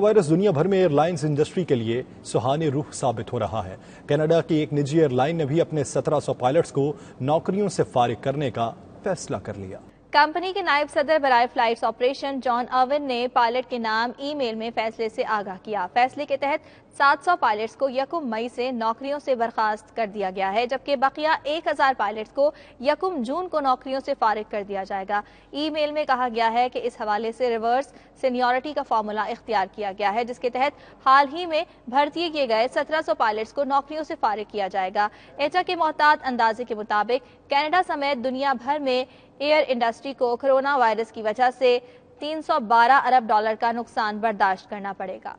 virus दुनिया भर में एयरलाइंस इंडस्ट्री के लिए सुहाने रूह साबित हो रहा है कनाडा की एक निजी एयरलाइन ने भी अपने 1700 पायलट्स को नौकरियों से फारिग करने का फैसला कर लिया कंपनी के नायब सदर बरए फ्लाइट्स ऑपरेशन जॉन अवन ने पायलट के नाम ईमेल में फैसले से आगाह किया फैसले के तहत 700 पायलट्स को यकुम मई से नौकरियों से बर्खास्त कर दिया गया है जबकि बकिया 1000 पायलट्स को यकुम जून को नौकरियों से फारिग कर दिया जाएगा ईमेल में कहा गया है कि इस हवाले से रिवर्स सीनियोरिटी का फार्मूला इख्तियार किया गया है जिसके तहत हाल ही में भर्ती किए गए सौ पायलट्स को नौकरियों से फारिग किया जाएगा एचा के मोहतात अंदाजे के मुताबिक कैनेडा समेत दुनिया भर में एयर इंडस्ट्री को कोरोना वायरस की वजह से 312 अरब डॉलर का नुकसान बर्दाश्त करना पड़ेगा